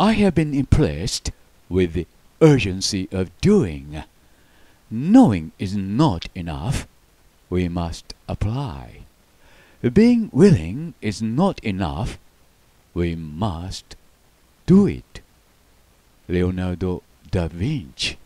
I have been impressed with the urgency of doing. Knowing is not enough. We must apply. Being willing is not enough. We must do it. Leonardo da Vinci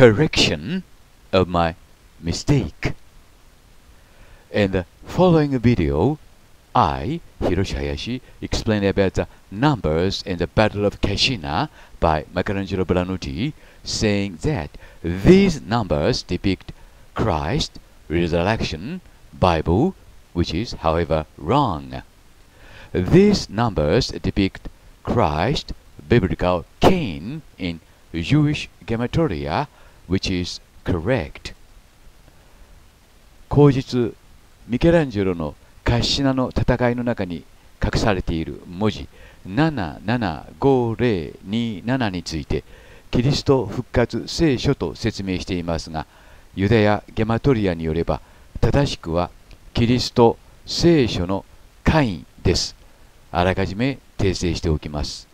correction of my mistake. In the following video, I, Hiroshi Hayashi, explained about the numbers in the Battle of Kashina by Michelangelo Branuti, saying that these numbers depict Christ, resurrection, Bible, which is, however, wrong. These numbers depict Christ, biblical Cain in Jewish gematria, which is correct 口述ミケランジェロのカッシナの戦いの中に隠されている文字775027についてキリスト復活聖書と説明していますがユダヤ・ゲマトリアによれば正しくはキリスト聖書のインですあらかじめ訂正しておきます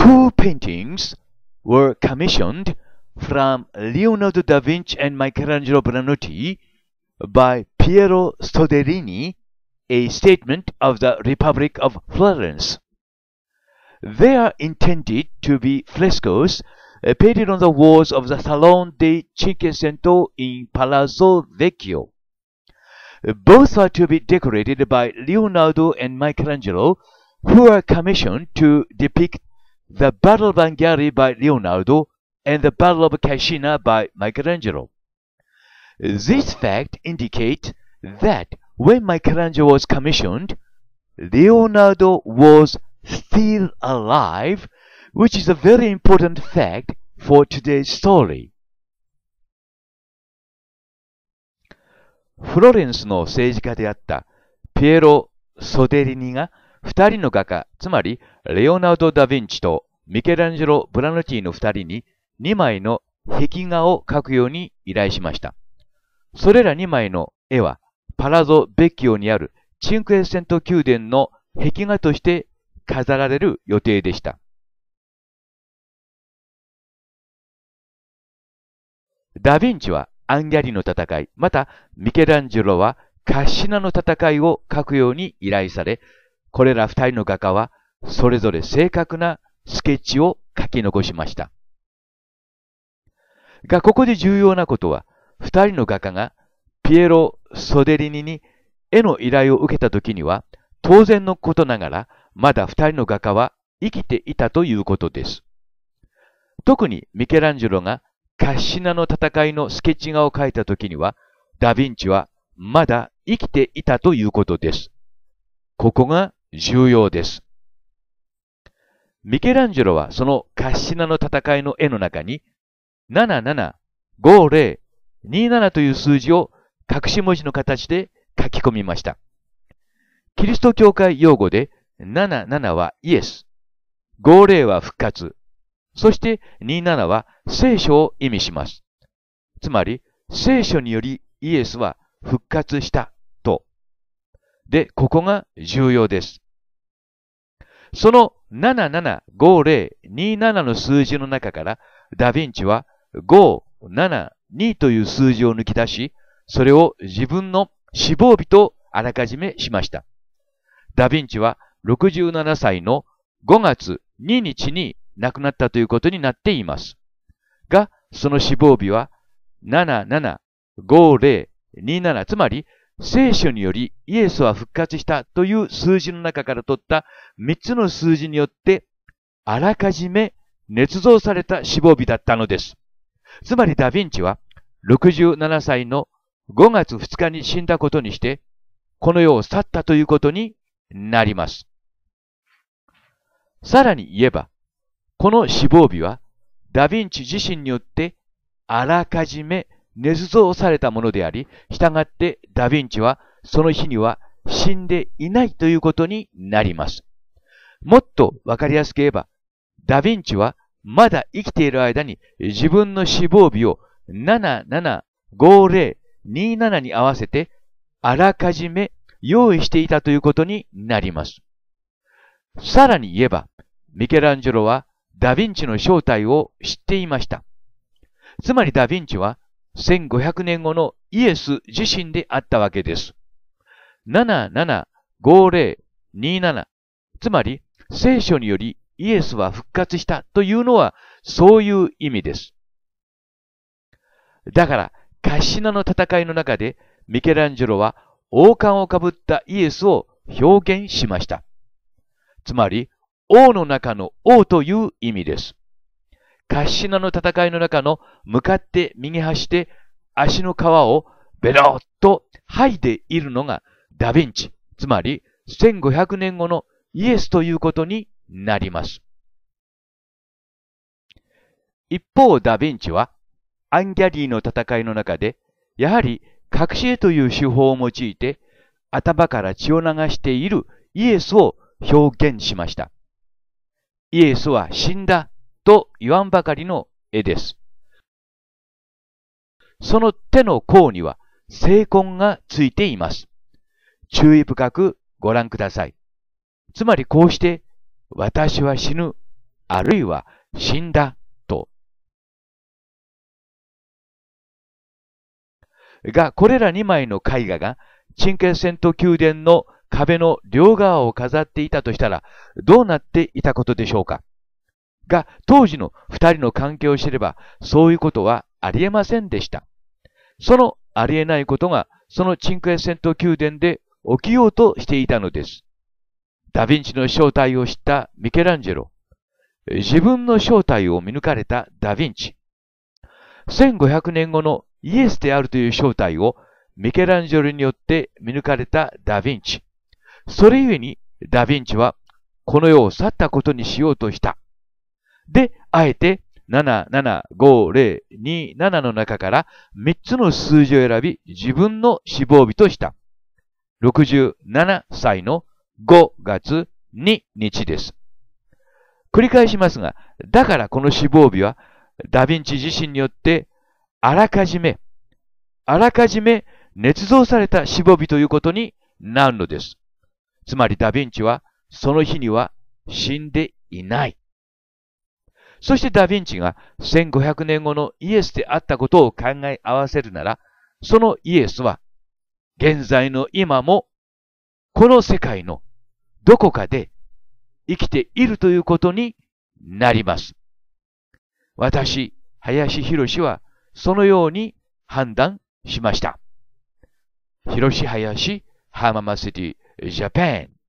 two paintings were commissioned from Leonardo da Vinci and Michelangelo Branotti by Piero Soderini, a statement of the Republic of Florence. They are intended to be frescoes uh, painted on the walls of the Salon de Cinquecento in Palazzo Vecchio. Both are to be decorated by Leonardo and Michelangelo, who are commissioned to depict the Battle of Angari by Leonardo and the Battle of Cascina by Michelangelo. These facts indicate that when Michelangelo was commissioned, Leonardo was still alive, which is a very important fact for today's story. フロレンスの政治家であったピエロ・ソデリニが二人の画家、つまりレオナルド・ダ・ヴィンチとミケランジェロ・ブラノティの二人に二枚の壁画を描くように依頼しました。それら二枚の絵はパラゾ・ベッキオにあるチンクエッセント宮殿の壁画として飾られる予定でした。ダ・ヴィンチはアンギャリの戦い、またミケランジェロはカッシナの戦いを描くように依頼され、これら二人の画家は、それぞれ正確なスケッチを書き残しました。が、ここで重要なことは、二人の画家がピエロ・ソデリニに絵の依頼を受けた時には、当然のことながら、まだ二人の画家は生きていたということです。特にミケランジェロがカッシナの戦いのスケッチ画を描いた時には、ダヴィンチはまだ生きていたということです。ここが重要です。ミケランジェロはそのカッシナの戦いの絵の中に775027という数字を隠し文字の形で書き込みました。キリスト教会用語で77はイエス、50は復活、そして27は聖書を意味します。つまり、聖書によりイエスは復活したで、ここが重要です。その775027の数字の中から、ダヴィンチは572という数字を抜き出し、それを自分の死亡日とあらかじめしました。ダヴィンチは67歳の5月2日に亡くなったということになっています。が、その死亡日は775027つまり聖書によりイエスは復活したという数字の中から取った3つの数字によって、あらかじめ捏造された死亡日だったのです。つまりダヴィンチは67歳の5月2日に死んだことにして、この世を去ったということになります。さらに言えば、この死亡日は、ダヴィンチ自身によってあらかじめ捏造されたものであり、従ってダヴィンチはその日には死んでいないということになります。もっとわかりやすく言えば、ダヴィンチはまだ生きている間に自分の死亡日を775027に合わせてあらかじめ用意していたということになります。さらに言えば、ミケランジェロはダヴィンチの正体を知っていました。つまりダヴィンチは1500年後のイエス自身であったわけです。775027つまり聖書によりイエスは復活したというのはそういう意味です。だから、カッシナの戦いの中でミケランジェロは王冠をかぶったイエスを表現しました。つまり、王の中の王という意味です。カッシナの戦いの中の向かって右端で足の皮をベロッと剥いでいるのがダヴィンチ、つまり1500年後のイエスということになります。一方、ダヴィンチはアンギャリーの戦いの中で、やはり隠し絵という手法を用いて頭から血を流しているイエスを表現しました。イエスは死んだと言わんばかりの絵です。その手の甲には聖痕がついています。注意深くご覧ください。つまりこうして、私は死ぬ、あるいは死んだ、と。が、これら2枚の絵画が、神経戦闘宮殿の壁の両側を飾っていたとしたら、どうなっていたことでしょうかが当時の二人の関係を知れば、そういうことはありえませんでした。そのありえないことが、そのチンクエセント宮殿で起きようとしていたのです。ダヴィンチの正体を知ったミケランジェロ。自分の正体を見抜かれたダヴィンチ。1500年後のイエスであるという正体をミケランジェロによって見抜かれたダヴィンチ。それゆえにダヴィンチはこの世を去ったことにしようとした。で、あえて775027の中から3つの数字を選び、自分の死亡日とした。67歳の5月2日です。繰り返しますが、だからこの死亡日は、ダヴィンチ自身によって、あらかじめ、あらかじめ捏造された死亡日ということになるのです。つまりダヴィンチは、その日には死んでいない。そしてダヴィンチが1500年後のイエスであったことを考え合わせるなら、そのイエスは、現在の今も、この世界のどこかで生きているということになります。私、林博は、そのように判断しました。広し林浜松シティジャパン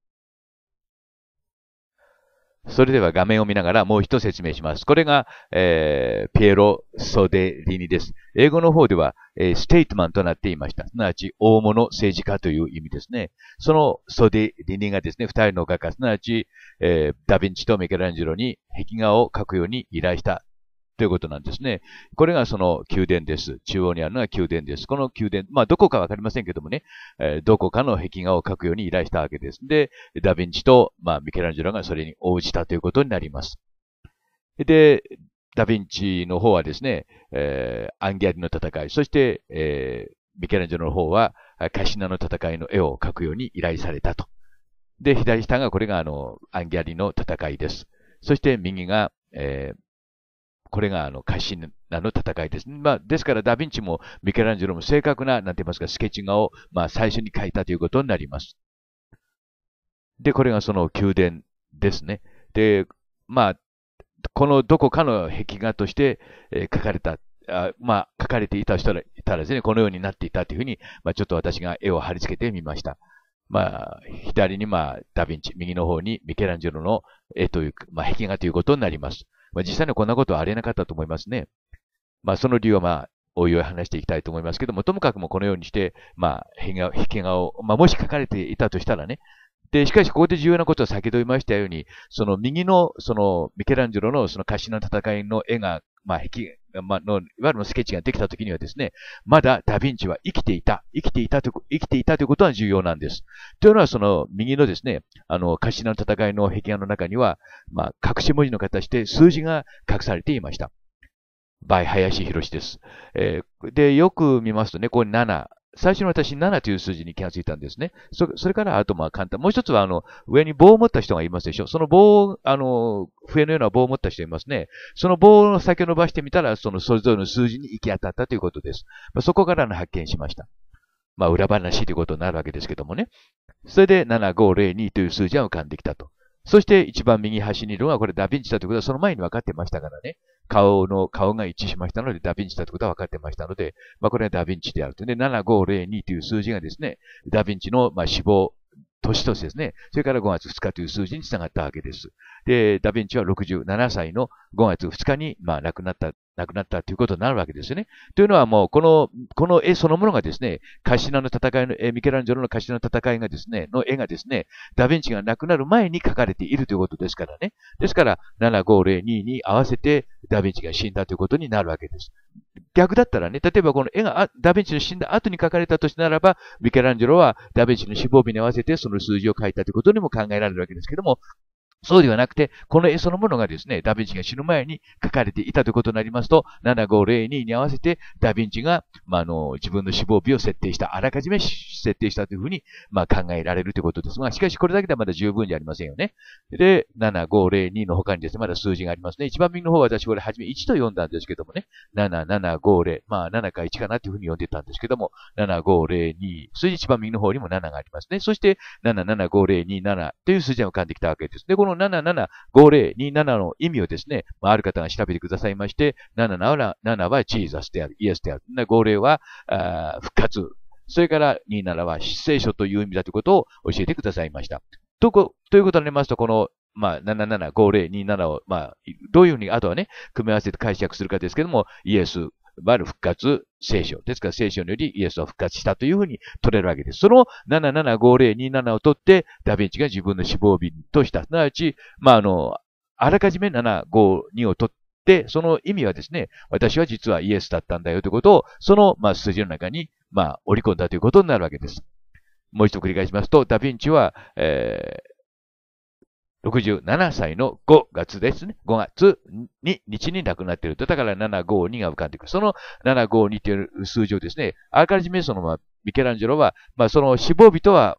それでは画面を見ながらもう一説明します。これが、えー、ピエロ・ソデリニです。英語の方では、えー、ステートマンとなっていました。すなわち、大物政治家という意味ですね。そのソデリニがですね、二人の画家、すなわち、えー、ダヴィンチとメケランジェロに壁画を描くように依頼したということなんですね。これがその宮殿です。中央にあるのが宮殿です。この宮殿、まあどこかわかりませんけどもね、えー、どこかの壁画を描くように依頼したわけです。で、ダヴィンチと、まあ、ミケランジェロがそれに応じたということになります。で、ダヴィンチの方はですね、えー、アンギャリの戦い、そして、えー、ミケランジェロの方は、カシナの戦いの絵を描くように依頼されたと。で、左下がこれがあの、アンギャリの戦いです。そして右が、えー、これがあの改シーナの戦いです。まあ、ですからダヴィンチもミケランジェロも正確な、なんて言いますか、スケッチ画を、まあ、最初に描いたということになります。で、これがその宮殿ですね。で、まあ、このどこかの壁画として、えー、描かれた、あまあ、描かれていた人ら、いたらですね、このようになっていたというふうに、まあ、ちょっと私が絵を貼り付けてみました。まあ、左に、まあ、ダヴィンチ、右の方にミケランジェロの絵という、まあ、壁画ということになります。まあ、実際にこんなことはありえなかったと思いますね。まあ、その理由はまあ、おいおい話していきたいと思いますけども、ともかくもこのようにして、まあ、壁画を、まあ、もし書かれていたとしたらね、で、しかしここで重要なことは先ほど言いましたように、その右の、そのミケランジェロのその歌詞の戦いの絵が、まあ、壁、まあの、いわゆるスケッチができた時にはですね、まだダヴィンチは生きていた、生きていたと、生きていたということは重要なんです。というのはその右のですね、あの、カシナの戦いの壁画の中には、まあ、隠し文字の形で数字が隠されていました。by 林博です。えー、で、よく見ますとね、これ7、最初の私7という数字に気がついたんですね。それから、あとまあ簡単。もう一つは、あの、上に棒を持った人がいますでしょ。その棒を、あの、笛のような棒を持った人いますね。その棒の先を伸ばしてみたら、そのそれぞれの数字に行き当たったということです。まあ、そこからの発見しました。まあ、裏話ということになるわけですけどもね。それで、7502という数字は浮かんできたと。そして、一番右端にいるのは、これダヴィンチだということは、その前に分かってましたからね。顔の、顔が一致しましたので、ダヴィンチだということは分かってましたので、まあ、これはダヴィンチであると。で、7502という数字がですね、ダヴィンチの、まあ、死亡、年とですね、それから5月2日という数字につながったわけです。で、ダヴィンチは67歳の5月2日に、まあ、亡くなった。亡くなったということになるわけですよね。というのはもう、この、この絵そのものがですね、カシナの戦いのミケランジョロのカシナの戦いがですね、の絵がですね、ダヴィンチが亡くなる前に描かれているということですからね。ですから、75022に合わせてダヴィンチが死んだということになるわけです。逆だったらね、例えばこの絵がダヴィンチの死んだ後に描かれたとしならば、ミケランジョロはダヴィンチの死亡日に合わせてその数字を書いたということにも考えられるわけですけども、そうではなくて、この絵そのものがですね、ダヴィンチが死ぬ前に書かれていたということになりますと、7502に合わせて、ダヴィンチが、まあ、あの、自分の死亡日を設定した、あらかじめ設定したというふうに、まあ、考えられるということですが、しかしこれだけではまだ十分じゃありませんよね。で、7502の他にですね、まだ数字がありますね。一番右の方は私これ初め1と読んだんですけどもね、7750、まあ、7か1かなというふうに読んでたんですけども、7502、数字一番右の方にも7がありますね。そして、77502、7という数字が浮かんできたわけです。ね。このの775027の意味をですね、まあ、ある方が調べてくださいまして、77はチーザスである、イエスである。50はあ復活。それから27は失聖書という意味だということを教えてくださいました。とこ、ということになりますと、このまあ、775027を、まあ、どういうふうに、あとはね、組み合わせて解釈するかですけども、イエス、バル復活、聖書。ですから聖書によりイエスは復活したというふうに取れるわけです。その775027を取って、ダヴィンチが自分の死亡日とした。すなわち、まあ、あの、あらかじめ752を取って、その意味はですね、私は実はイエスだったんだよということを、その、まあ、数字の中に、まあ、織り込んだということになるわけです。もう一度繰り返しますと、ダヴィンチは、えー、67歳の5月ですね。5月に、日に亡くなっていると。だから752が浮かんでくる。その752という数字をですね、あらかじめそのままミケランジェロは、まあ、その死亡日とは、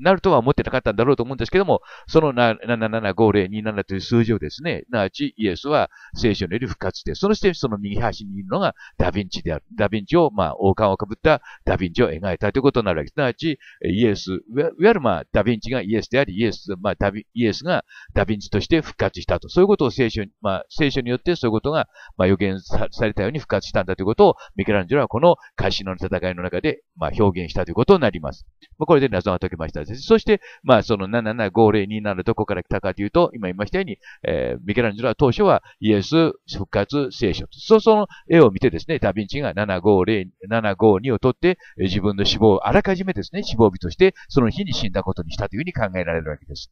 なるとは思ってなかったんだろうと思うんですけども、その775027という数字をですね、なわちイエスは聖書により復活して、そしてその右端にいるのがダヴィンチである。ダヴィンチを、まあ、王冠をかぶったダヴィンチを描いたということになるわけです。なわち、イエス、いわゆるまあ、ダヴィンチがイエスであり、イエス、まあ、ダヴィイエスがダヴィンチとして復活したと。そういうことを聖書に、まあ、聖書によってそういうことが、まあ、予言されたように復活したんだということを、ミケランジェロはこのカシノの戦いの中で、まあ、表現したということになります。まあ、これで謎が解けました。です。そして、まあ、その77502なるどこから来たかというと、今言いましたように、えー、ミケランジェロは当初はイエス、復活、聖書。そ、その絵を見てですね、ダヴィンチが750、752を取って、自分の死亡、あらかじめですね、死亡日として、その日に死んだことにしたというふうに考えられるわけです。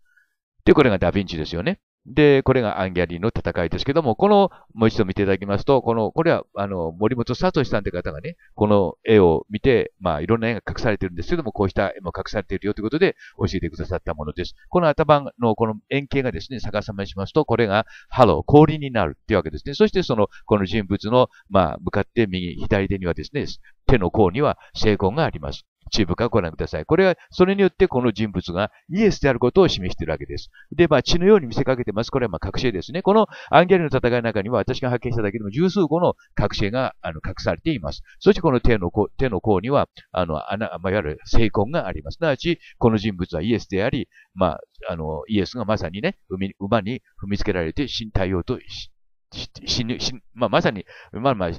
で、これがダヴィンチですよね。で、これがアンギャリーの戦いですけども、この、もう一度見ていただきますと、この、これは、あの、森本聡さんって方がね、この絵を見て、まあ、いろんな絵が隠されてるんですけども、こうした絵も隠されているよということで、教えてくださったものです。この頭のこの円形がですね、逆さまにしますと、これが、ハロー、氷になるっていうわけですね。そして、その、この人物の、まあ、向かって右、左手にはですね、手の甲には成功があります。一部かご覧ください。これは、それによってこの人物がイエスであることを示しているわけです。で、まあ、血のように見せかけてます。これはまあ、覚醒ですね。このアンギャリの戦いの中には、私が発見しただけでも十数個の覚醒が、あの、隠されています。そしてこの手の甲、手の甲には、あの、穴、まあ、いわゆる聖魂があります。すなわち、この人物はイエスであり、まあ、あの、イエスがまさにね、馬に踏みつけられて身体応と死ぬ、死ぬ、まあ、まさに、まあまあ、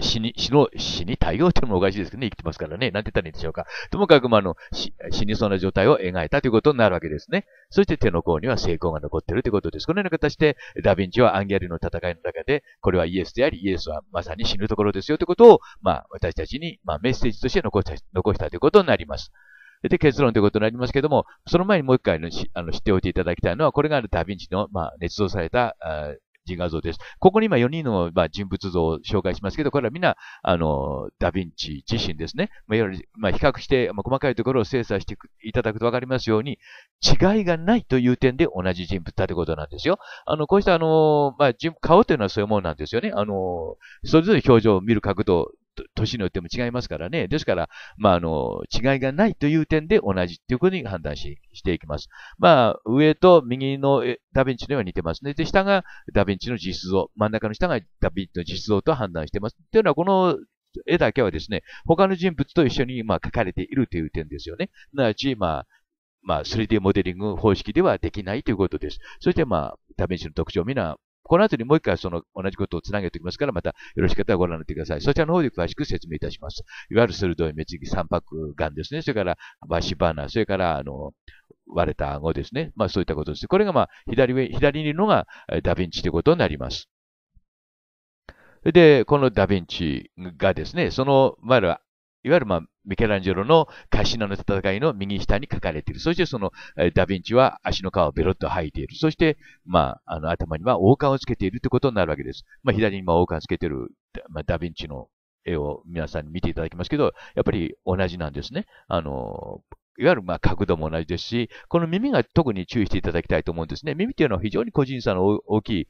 死に、死の、死に対応ってのもおかしいですけどね、生きてますからね。なんて言ったらいいんでしょうか。ともかく、まあ、の、死、にそうな状態を描いたということになるわけですね。そして手の甲には成功が残っているということです。このような形で、ダヴィンチはアンギャリの戦いの中で、これはイエスであり、イエスはまさに死ぬところですよということを、まあ、私たちに、まあ、メッセージとして残した、残したということになります。で、結論ということになりますけども、その前にもう一回のあの知っておいていただきたいのは、これがダヴィンチの、まあ、捏造された、自画像です。ここに今4人の、まあ、人物像を紹介しますけど、これはみんな、あの、ダヴィンチ自身ですね。まあ、いわゆる、まあ、比較して、まあ、細かいところを精査していただくとわかりますように、違いがないという点で同じ人物だということなんですよ。あの、こうした、あの、まあ、顔というのはそういうものなんですよね。あの、それぞれ表情を見る角度年によっても違いますからね。ですから、まあ、あの、違いがないという点で同じということに判断ししていきます。まあ、上と右のダヴィンチのように似てますね。で、下がダヴィンチの実像、真ん中の下がダヴィンチの実像と判断してます。というのは、この絵だけはですね、他の人物と一緒に、まあ、描かれているという点ですよね。すなわち、まあ、まあ、3D モデリング方式ではできないということです。そして、まあ、ダヴィンチの特徴を皆この後にもう一回その同じことをつなげておきますから、またよろしかったらご覧になってください。そちらの方で詳しく説明いたします。いわゆる鋭い目つき、三白眼ですね。それから、バシバナ、それから、あの、割れた顎ですね。まあそういったことです。これがまあ左上、左にいるのがダヴィンチということになります。で、このダヴィンチがですね、その、いわゆる、いわゆるまあミケランジェロのカシナの戦いの右下に書かれている。そしてそのダヴィンチは足の皮をベロッと吐いている。そして、まあ、あの頭には王冠をつけているということになるわけです。まあ、左にも王冠つけている、まあ、ダヴィンチの絵を皆さんに見ていただきますけど、やっぱり同じなんですね。あの、いわゆるまあ角度も同じですし、この耳が特に注意していただきたいと思うんですね。耳というのは非常に個人差の大きい、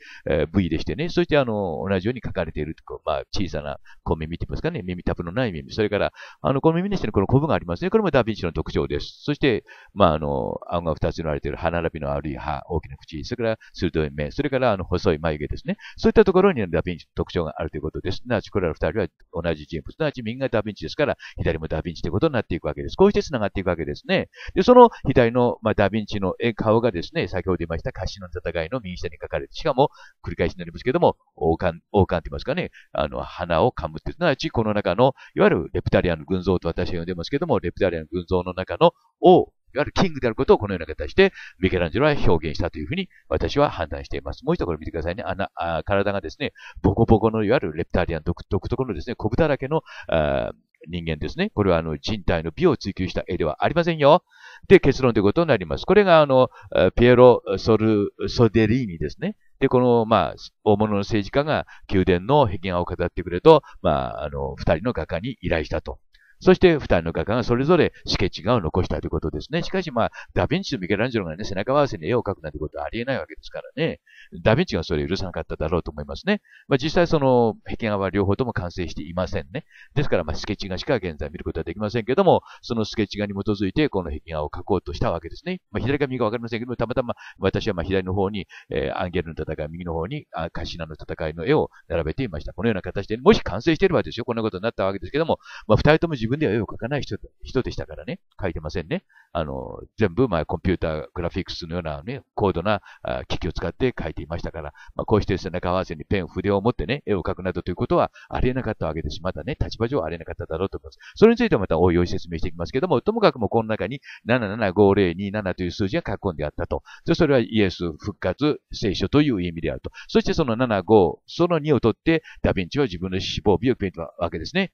部位でしてね、そしてあの、同じように書かれている、まあ、小さな小耳って言いますかね、耳タブのない耳。それから、あの、この耳にしてのこのコブがありますね。これもダヴィンチの特徴です。そして、まあ、あの、顎が2つ塗られている歯並びの悪い歯、大きな口、それから鋭い目、それからあの、細い眉毛ですね。そういったところにダヴィンチの特徴があるということです。なわこれら2人は同じ人物、すなわち右がダヴィンチですから、左もダヴィンチということになっていくわけです。こうして繋がっていくわけです。ですね。で、その左の、まあ、ダヴィンチの顔がですね、先ほど言いましたカシの戦いの右下に書かれて、しかも繰り返しになりますけども、王冠、王冠って言いますかね、あの、花を噛むって、すなわちこの中の、いわゆるレプタリアンの群像と私は呼んでますけども、レプタリアンの群像の中の王、いわゆるキングであることをこのような形で、ミケランジェロは表現したというふうに私は判断しています。もう一度これ見てくださいね。あなあ体がですね、ボコボコのいわゆるレプタリアン独特のですね、コブだらけの、あ人間ですね。これはあの人体の美を追求した絵ではありませんよ。で、結論ということになります。これがあの、ピエロ・ソル・ソデリーニですね。で、この、まあ、大物の政治家が宮殿の壁画を飾ってくれと、まあ、あの、二人の画家に依頼したと。そして二人の画家がそれぞれスケッチ画を残したということですね。しかしまあ、ダヴィンチとミケランジェロがね、背中合わせに絵を描くなんてことはありえないわけですからね。ダヴィンチがそれを許さなかっただろうと思いますね。まあ実際その壁画は両方とも完成していませんね。ですからまあスケッチ画しか現在見ることはできませんけども、そのスケッチ画に基づいてこの壁画を描こうとしたわけですね。まあ左か右かわかりませんけども、たまたま私はまあ左の方に、えー、アンゲルの戦い、右の方にカシナの戦いの絵を並べていました。このような形で、もし完成していればですよ、こんなことになったわけですけども、まあ二人とも自自分では絵を描かない人人でしたからね、描いてませんね。あの、全部、まあ、コンピューターグラフィックスのようなね、高度な機器を使って描いていましたから、まあ、こうして背中合わせにペン、筆を持ってね、絵を描くなどということは、ありえなかったわけですし、またね、立場上ありえなかっただろうと思います。それについてはまたおいおい説明していきますけども、ともかくもこの中に775027という数字が書き込んであったと。で、それはイエス、復活、聖書という意味であると。そしてその75、その2を取って、ダヴィンチは自分の死亡日を決めたわけですね。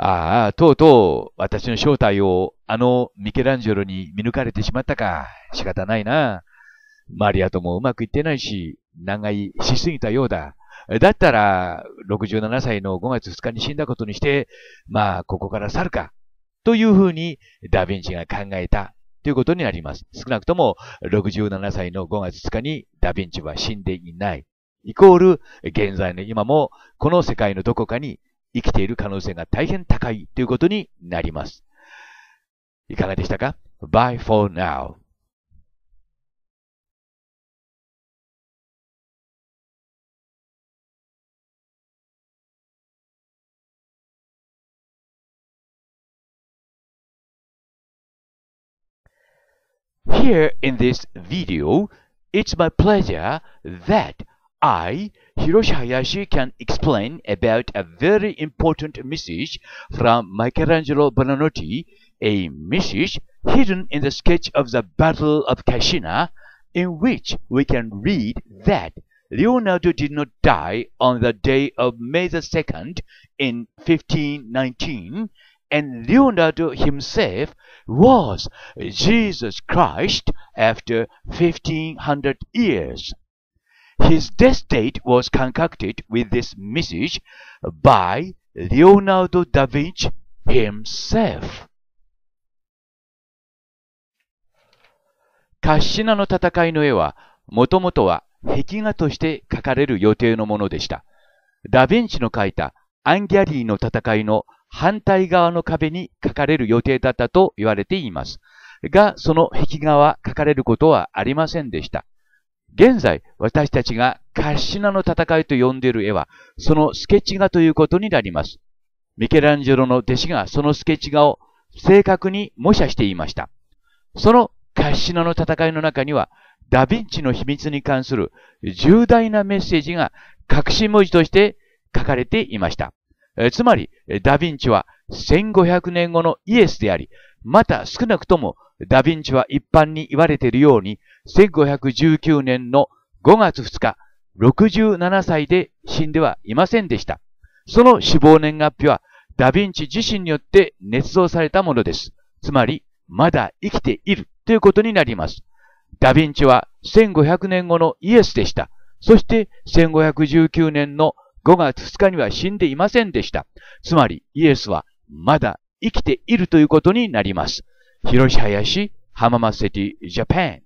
ああ、とうとう私の正体をあのミケランジェロに見抜かれてしまったか。仕方ないな。マリアともうまくいってないし、長居しすぎたようだ。だったら、67歳の5月2日に死んだことにして、まあ、ここから去るか。というふうに、ダヴィンチが考えたということになります。少なくとも、67歳の5月2日にダヴィンチは死んでいない。イコール、現在の今も、この世界のどこかに生きている可能性が大変高いということになります。いかがでしたか ?Bye for now. Here in this video, it's my pleasure that I Hiroshi Hayashi can explain about a very important message from Michelangelo Buonarroti, a message hidden in the sketch of the Battle of Cascina, in which we can read that Leonardo did not die on the day of May the 2nd in 1519, and Leonardo himself was Jesus Christ after 1500 years. His death date was concocted with this message by Leonardo da Vinci himself. カッシナの戦いの絵は、もともとは壁画として描かれる予定のものでした。ダ・ヴィンチの描いたアンギャリーの戦いの反対側の壁に描かれる予定だったと言われています。が、その壁画は描かれることはありませんでした。現在、私たちがカッシナの戦いと呼んでいる絵は、そのスケッチ画ということになります。ミケランジェロの弟子がそのスケッチ画を正確に模写していました。そのカッシナの戦いの中には、ダヴィンチの秘密に関する重大なメッセージが隠し文字として書かれていました。つまり、ダヴィンチは1500年後のイエスであり、また少なくともダヴィンチは一般に言われているように、1519年の5月2日、67歳で死んではいませんでした。その死亡年月日は、ダヴィンチ自身によって捏造されたものです。つまり、まだ生きているということになります。ダヴィンチは1500年後のイエスでした。そして1519年の5月2日には死んでいませんでした。つまりイエスはまだ生きているということになります。広し林浜松セティジャパン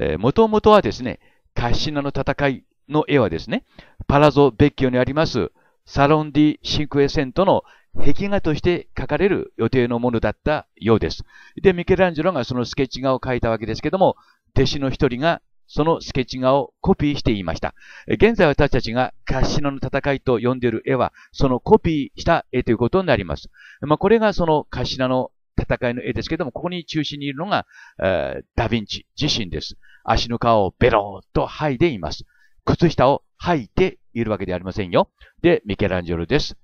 えもともとはですね、カッシナの戦いの絵はですね、パラゾ・ベッキオにありますサロン・ディ・シンクエセントの壁画として描かれる予定のものだったようです。で、ミケランジェロがそのスケッチ画を描いたわけですけども、弟子の一人がそのスケッチ画をコピーしていました。現在私たちがカッシナの戦いと呼んでいる絵は、そのコピーした絵ということになります。まあ、これがそのカッシナの戦いの絵ですけども、ここに中心にいるのが、えー、ダヴィンチ自身です。足の皮をベローと剥いでいます。靴下を剥いているわけではありませんよ。で、ミケランジェロです。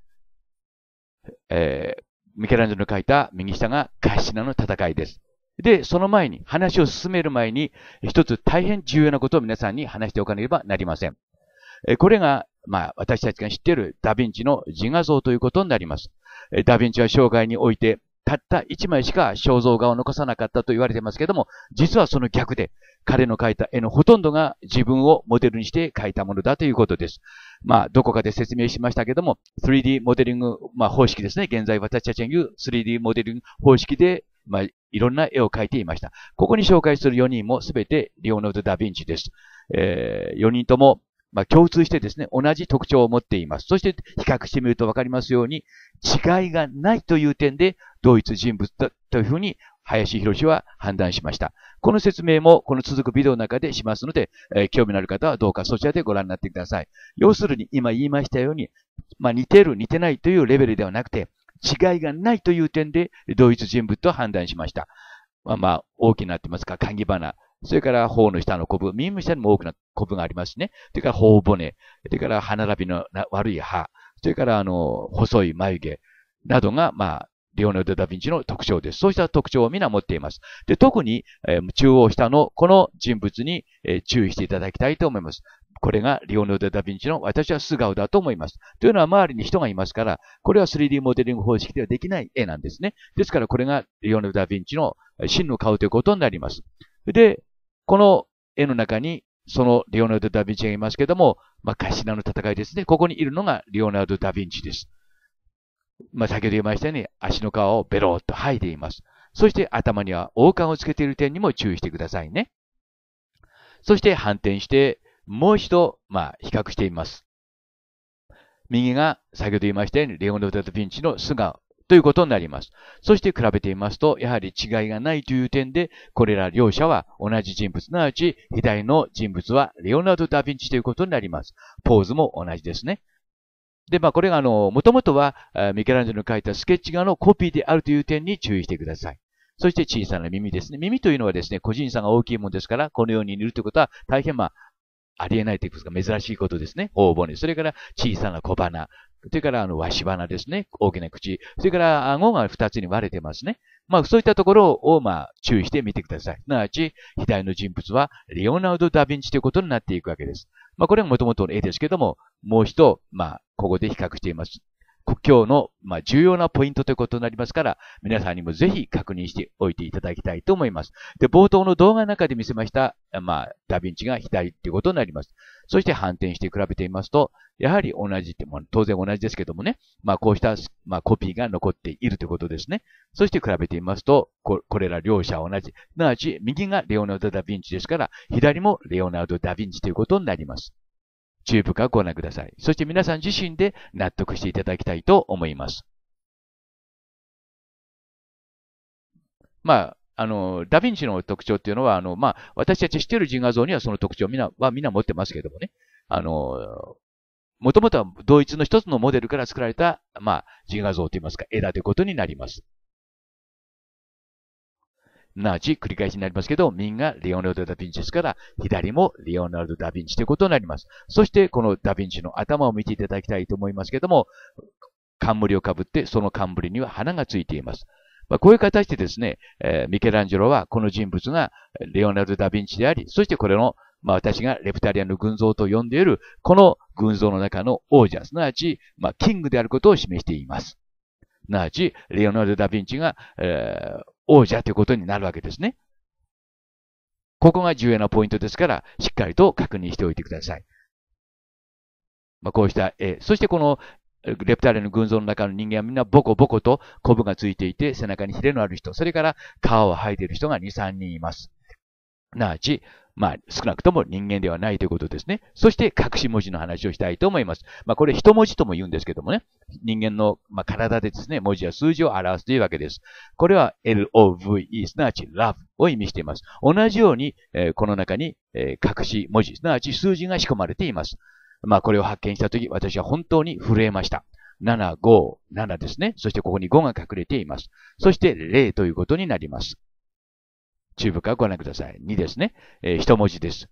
えー、ミケランジェロの書いた右下がカシナの戦いです。で、その前に、話を進める前に、一つ大変重要なことを皆さんに話しておかなければなりません。えー、これが、まあ、私たちが知っているダヴィンチの自画像ということになります。えダヴィンチは生涯において、たった1枚しか肖像画を残さなかったと言われてますけども、実はその逆で、彼の描いた絵のほとんどが自分をモデルにして描いたものだということです。まあ、どこかで説明しましたけども、3D モデリング、まあ、方式ですね。現在私たちが言う 3D モデリング方式で、まあ、いろんな絵を描いていました。ここに紹介する4人もすべてリオノード・ダ・ヴィンチです。えー、4人ともまあ、共通してですね、同じ特徴を持っています。そして比較してみるとわかりますように、違いがないという点で同一人物だというふうに林博士は判断しました。この説明もこの続くビデオの中でしますので、えー、興味のある方はどうかそちらでご覧になってください。要するに今言いましたように、まあ、似てる似てないというレベルではなくて、違いがないという点で同一人物と判断しました。まあ、まあ、大きくなってますか、鍵花。それから、頬の下のコブ、耳の下にも多くなって、コブがありますね。それから頬骨、それから歯並びの悪い歯、それからあの、細い眉毛などが、まあ、リオネルド・ダ・ヴィンチの特徴です。そうした特徴を皆持っています。で、特に、えー、中央下のこの人物に、えー、注意していただきたいと思います。これがリオネルド・ダ・ヴィンチの私は素顔だと思います。というのは周りに人がいますから、これは 3D モデリング方式ではできない絵なんですね。ですからこれがリオネルド・ダ・ヴィンチの真の顔ということになります。で、この絵の中にそのリオナルド・ダ・ヴィンチがいますけども、まあ、カシナの戦いですね。ここにいるのがリオナルド・ダ・ヴィンチです。まあ、先ほど言いましたように、足の皮をベローっと剥いでいます。そして頭には王冠をつけている点にも注意してくださいね。そして反転して、もう一度、まあ、比較しています。右が、先ほど言いましたように、レオナルド・ダ・ヴィンチの素顔、ということになります。そして比べてみますと、やはり違いがないという点で、これら両者は同じ人物、すなわち左の人物はレオナルド・ダ・ヴィンチということになります。ポーズも同じですね。で、まあこれがあの、もともとは、ミケランジェロの書いたスケッチ画のコピーであるという点に注意してください。そして小さな耳ですね。耳というのはですね、個人差が大きいものですから、このように塗るということは大変まあ、ありえないということか珍しいことですね。方骨。に。それから小さな小鼻。それから、あの、わし花ですね。大きな口。それから、顎が二つに割れてますね。まあ、そういったところを、まあ、注意してみてください。すなわち、左の人物は、レオナルド・ダ・ヴィンチということになっていくわけです。まあ、これがもともとの絵ですけども、もう一、まあ、ここで比較しています。故郷の、ま重要なポイントということになりますから、皆さんにもぜひ確認しておいていただきたいと思います。で、冒頭の動画の中で見せました、まあ、ダヴィンチが左っていうことになります。そして反転して比べてみますと、やはり同じって、まあ、当然同じですけどもね、まあ、こうした、まあ、コピーが残っているということですね。そして比べてみますと、これら両者同じ。すなわち、右がレオナルド・ダ・ヴィンチですから、左もレオナルド・ダ・ヴィンチということになります。YouTube かご覧ください。そして皆さん自身で納得していただきたいと思います。まあ、あの、ダヴィンチの特徴っていうのは、あの、まあ、私たち知っている人画像にはその特徴みんな、はみんな持ってますけどもね。あの、もともとは同一の一つのモデルから作られた、まあ、自画像といいますか、絵だということになります。なち繰り返しになりますけど、右がレオナルド・ダ・ヴィンチですから、左もレオナルド・ダ・ヴィンチということになります。そして、このダ・ヴィンチの頭を見ていただきたいと思いますけども、冠をかぶって、その冠には花がついています。まあ、こういう形でですね、えー、ミケランジェロはこの人物がレオナルド・ダ・ヴィンチであり、そしてこれの、まあ、私がレプタリアの群像と呼んでいる、この群像の中の王者、すなわち、まあ、キングであることを示しています。なわち、レオナルド・ダ・ヴィンチが、えー、王者ということになるわけですね。ここが重要なポイントですから、しっかりと確認しておいてください。まあ、こうした、えそしてこのレプタイルの群像の中の人間はみんなボコボコとコブがついていて背中にヒレのある人、それから皮を剥いている人が2、3人います。なあち、まあ、少なくとも人間ではないということですね。そして、隠し文字の話をしたいと思います。まあ、これ一文字とも言うんですけどもね、人間の、まあ、体でですね、文字や数字を表すというわけです。これは love, すなわち love を意味しています。同じように、えー、この中に、えー、隠し文字、すなわち数字が仕込まれています。まあ、これを発見したとき、私は本当に震えました。7、5、7ですね。そしてここに5が隠れています。そして0ということになります。中部からご覧ください。2ですね。えー、一文字です。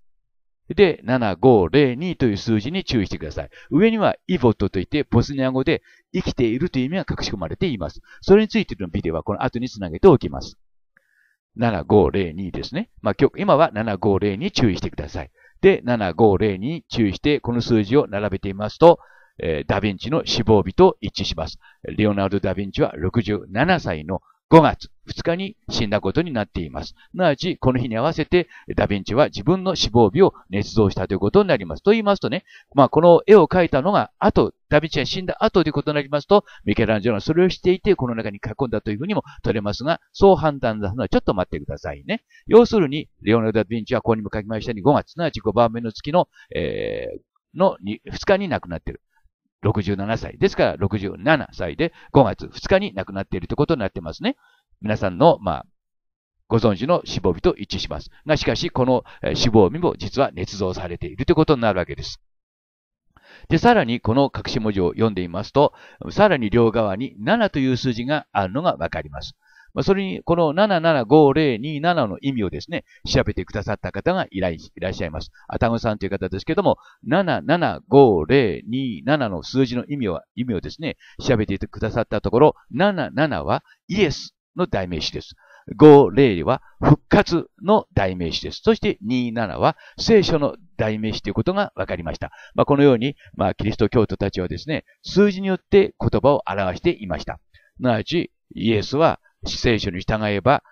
で、7502という数字に注意してください。上にはイボットといって、ボスニア語で生きているという意味が隠し込まれています。それについてのビデオはこの後につなげておきます。7502ですね。まあ、今は7502に注意してください。で、7502に注意して、この数字を並べてみますと、えー、ダヴィンチの死亡日と一致します。レオナルド・ダヴィンチは67歳の5月2日に死んだことになっています。なわち、この日に合わせて、ダヴィンチは自分の死亡日を捏造したということになります。と言いますとね、まあ、この絵を描いたのが後、ダヴィンチが死んだ後ということになりますと、ミケランジェロはそれをしていて、この中に書き込んだというふうにも取れますが、そう判断するのはちょっと待ってくださいね。要するに、レオナルド・ダ・ヴィンチはここにも書きましたように、5月、なあち5番目の月の、えー、の 2, 2日に亡くなっている。67歳。ですから、67歳で5月2日に亡くなっているということになってますね。皆さんの、まあ、ご存知の死亡日と一致します。が、しかし、この死亡日も実は捏造されているということになるわけです。で、さらに、この隠し文字を読んでみますと、さらに両側に7という数字があるのがわかります。それに、この775027の意味をですね、調べてくださった方がいらっしゃいます。アタゴさんという方ですけども、775027の数字の意味を、意味をですね、調べてくださったところ、77はイエスの代名詞です。50は復活の代名詞です。そして27は聖書の代名詞ということが分かりました。まあ、このように、まあ、キリスト教徒たちはですね、数字によって言葉を表していました。すなわち、イエスは聖書に従えば、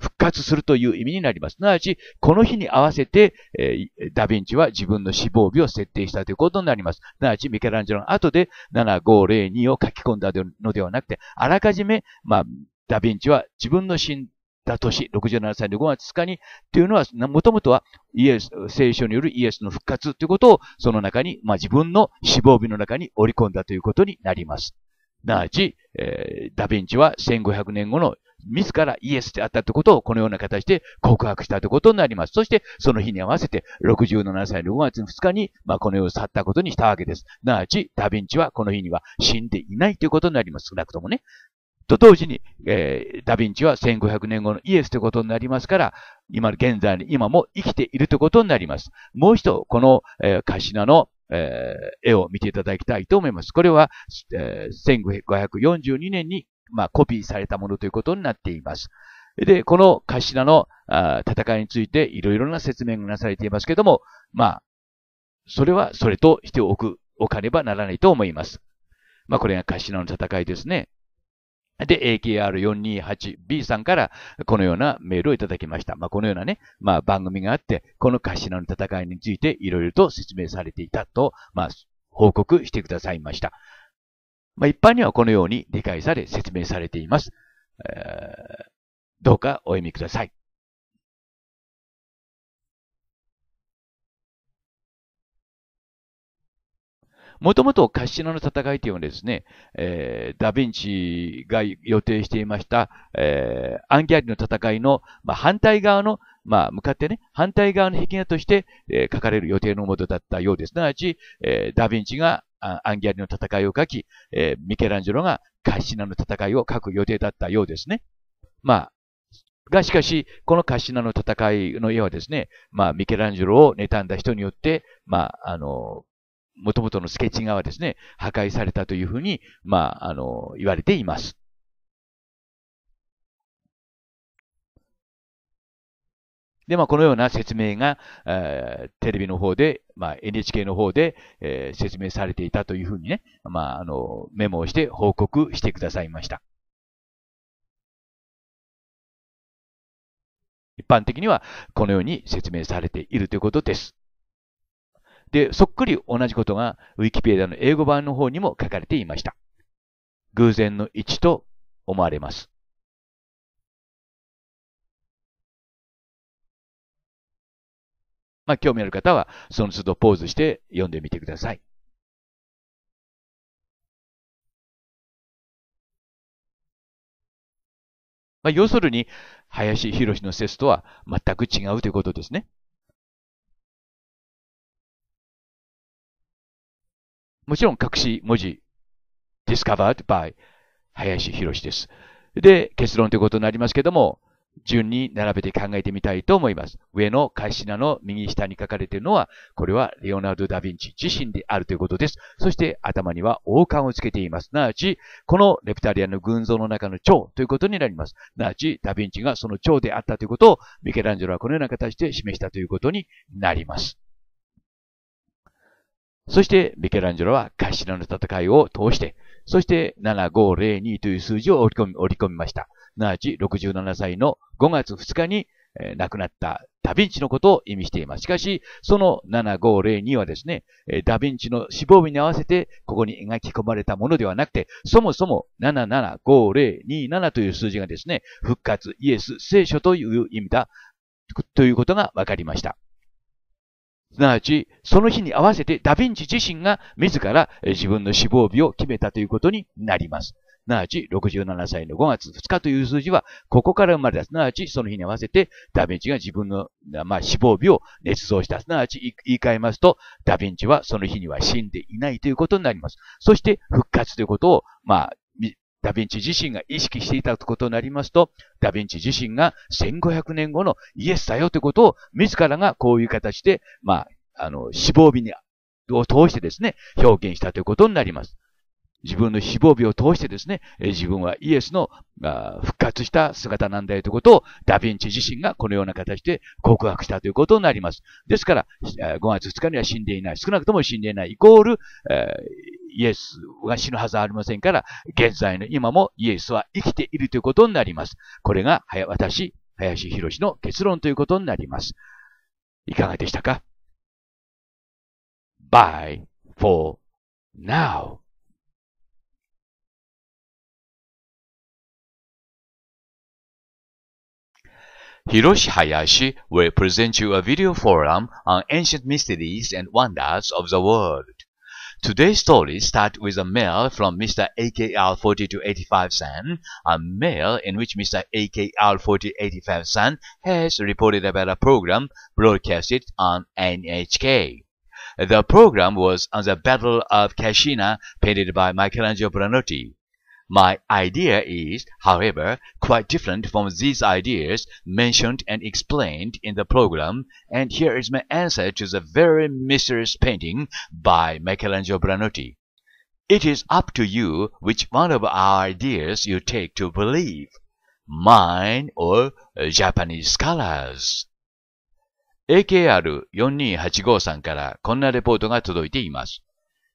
復活するという意味になります。すなわち、この日に合わせて、えー、ダヴィンチは自分の死亡日を設定したということになります。すなわち、ミケランジェロの後で7502を書き込んだのではなくて、あらかじめ、まあ、ダヴィンチは自分の死んだ年、67歳の5月2日に、というのは、もともとはイエス、聖書によるイエスの復活ということを、その中に、まあ、自分の死亡日の中に織り込んだということになります。なあち、えー、ダヴィンチは1500年後の自らイエスであったということをこのような形で告白したということになります。そしてその日に合わせて67歳の5月2日に、まあ、この世を去ったことにしたわけです。なあちダヴィンチはこの日には死んでいないということになります。少なくともね。と同時に、えー、ダヴィンチは1500年後のイエスということになりますから、今、現在に今も生きているということになります。もう一度、この、えー、カシナの、えー、絵を見ていただきたいと思います。これは、えー、1542年に、まあ、コピーされたものということになっています。で、このカシナのあ戦いについていろいろな説明がなされていますけども、まあ、それはそれとしておく、おかねばならないと思います。まあ、これがカシナの戦いですね。で、AKR428B さんからこのようなメールをいただきました。まあ、このようなね、まあ、番組があって、このカシナの戦いについていろいろと説明されていたと、まあ、報告してくださいました。まあ、一般にはこのように理解され説明されています。えー、どうかお読みください。もともとカッシナの戦いというのはですね、えー、ダヴィンチが予定していました、えー、アンギャリの戦いの、まあ、反対側の、まあ、向かってね、反対側の壁画として、えー、書かれる予定のもとだったようです。すなわち、えダヴィンチがアンギャリの戦いを書き、えミケランジェロがカッシナの戦いを書く予定だったようですね。まあ、が、しかし、このカッシナの戦いの絵はですね、まあ、ミケランジェロを妬んだ人によって、まあ、あの、元々のスケッチ画はですね、破壊されたというふうに、まあ、あの、言われています。で、まあ、このような説明が、えー、テレビの方で、まあ、NHK の方で、えー、説明されていたというふうにね、まあ、あの、メモをして報告してくださいました。一般的にはこのように説明されているということです。で、そっくり同じことが Wikipedia の英語版の方にも書かれていました。偶然の一と思われます。まあ、興味ある方は、その都度ポーズして読んでみてください。まあ、要するに、林博の説とは全く違うということですね。もちろん隠し文字、discovered by 林博士です。で、結論ということになりますけども、順に並べて考えてみたいと思います。上のカシナの右下に書かれているのは、これはレオナルド・ダ・ヴィンチ自身であるということです。そして頭には王冠をつけています。すなわち、このレプタリアンの群像の中の蝶ということになります。すなわち、ダ・ヴィンチがその蝶であったということを、ミケランジェロはこのような形で示したということになります。そして、ミケランジェロは頭の戦いを通して、そして7502という数字を織り込み、織り込みました。すなわち67歳の5月2日に、えー、亡くなったダヴィンチのことを意味しています。しかし、その7502はですね、えー、ダヴィンチの死亡日に合わせて、ここに描き込まれたものではなくて、そもそも775027という数字がですね、復活、イエス、聖書という意味だ、ということが分かりました。すなわち、その日に合わせてダヴィンチ自身が自ら自分の死亡日を決めたということになります。すなわち、67歳の5月2日という数字は、ここから生まれた。すなわち、その日に合わせて、ダヴィンチが自分の、まあ、死亡日を捏造した。すなわち、言い換えますと、ダヴィンチはその日には死んでいないということになります。そして、復活ということを、まあ、ダヴィンチ自身が意識していたことになりますと、ダヴィンチ自身が1500年後のイエスだよということを自らがこういう形で、まあ、あの、死亡日に、を通してですね、表現したということになります。自分の死亡日を通してですね、自分はイエスの復活した姿なんだよということをダヴィンチ自身がこのような形で告白したということになります。ですから、5月2日には死んでいない、少なくとも死んでいない、イコール、えーイエスが死ぬはずありませんから、現在の今もイエスは生きているということになります。これが、私、林博士の結論ということになります。いかがでしたか ?by, e for, now. Hiroshi Hayashi will present you a video forum on ancient mysteries and wonders of the world. Today's story starts with a mail from Mr. AKR 4285 San, a mail in which Mr. AKR 4285 San has reported about a program broadcasted on NHK. The program was on the Battle of Cascina painted by Michelangelo Branotti. My idea is, however, quite different from these ideas mentioned and explained in the program, and here is my answer to the very mysterious painting by Michelangelo Branotti. It is up to you which one of our ideas you take to believe, mine or Japanese scholars. AKR4285 さんからこんなレポートが届いています。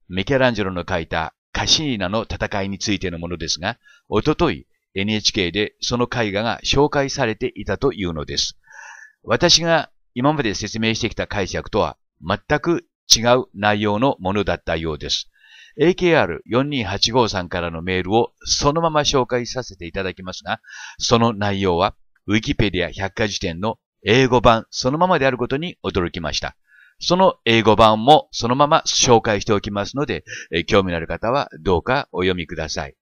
ミケランジェロの書いたカシーナの戦いについてのものですが、おととい NHK でその絵画が紹介されていたというのです。私が今まで説明してきた解釈とは全く違う内容のものだったようです。AKR4285 さんからのメールをそのまま紹介させていただきますが、その内容はウィキペディア百科事典の英語版そのままであることに驚きました。その英語版もそのまま紹介しておきますので、興味のある方はどうかお読みください。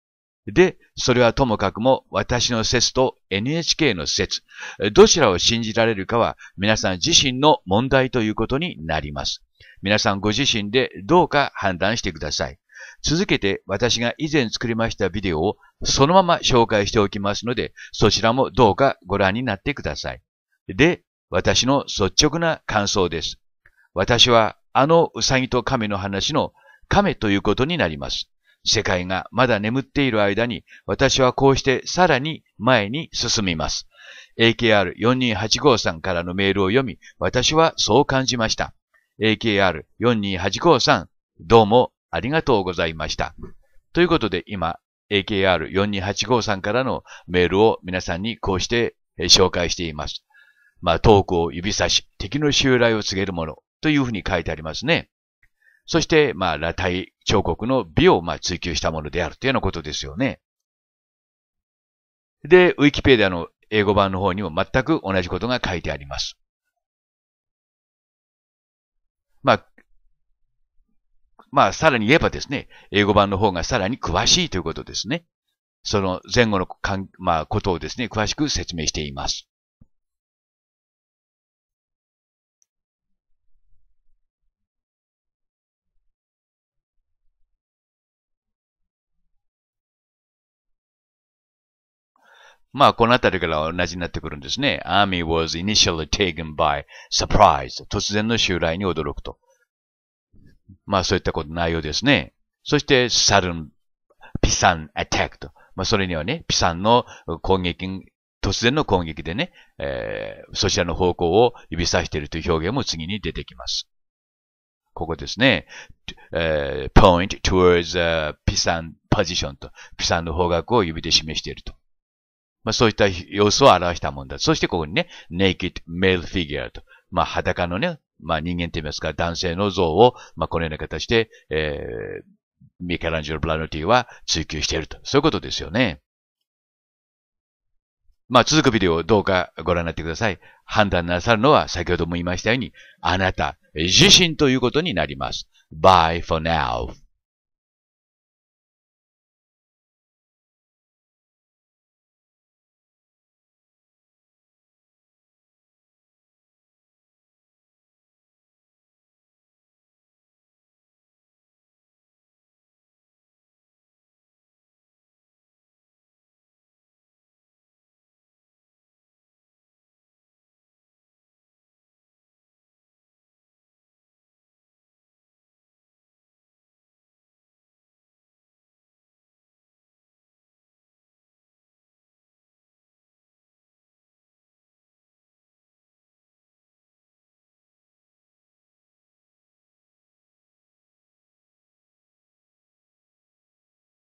で、それはともかくも私の説と NHK の説、どちらを信じられるかは皆さん自身の問題ということになります。皆さんご自身でどうか判断してください。続けて私が以前作りましたビデオをそのまま紹介しておきますので、そちらもどうかご覧になってください。で、私の率直な感想です。私はあのウサギと亀の話の亀ということになります。世界がまだ眠っている間に私はこうしてさらに前に進みます。AKR4285 さんからのメールを読み、私はそう感じました。AKR4285 さん、どうもありがとうございました。ということで今、AKR4285 さんからのメールを皆さんにこうして紹介しています。まあ、ークを指差し、敵の襲来を告げるもの。というふうに書いてありますね。そして、まあ、裸体彫刻の美を、まあ、追求したものであるというようなことですよね。で、ウィキペディアの英語版の方にも全く同じことが書いてあります。まあ、まあ、さらに言えばですね、英語版の方がさらに詳しいということですね。その前後のかん、まあ、ことをですね、詳しく説明しています。まあ、このあたりから同じになってくるんですね。Army was initially taken by surprise. 突然の襲来に驚くと。まあ、そういったこと、内容ですね。そして、sudden, ピサン attack と。まあ、それにはね、ピサンの攻撃、突然の攻撃でね、えー、そちらの方向を指さしているという表現も次に出てきます。ここですね。え point towards a ピサン position と、ピサンの方角を指で示していると。まあそういった様子を表したもんだ。そしてここにね、naked male figure と、まあ裸のね、まあ人間って言いますか、男性の像を、まあこのような形で、えー、ミケランジェロ・ブラノティは追求していると。そういうことですよね。まあ続くビデオをどうかご覧になってください。判断なさるのは先ほども言いましたように、あなた自身ということになります。Bye for now.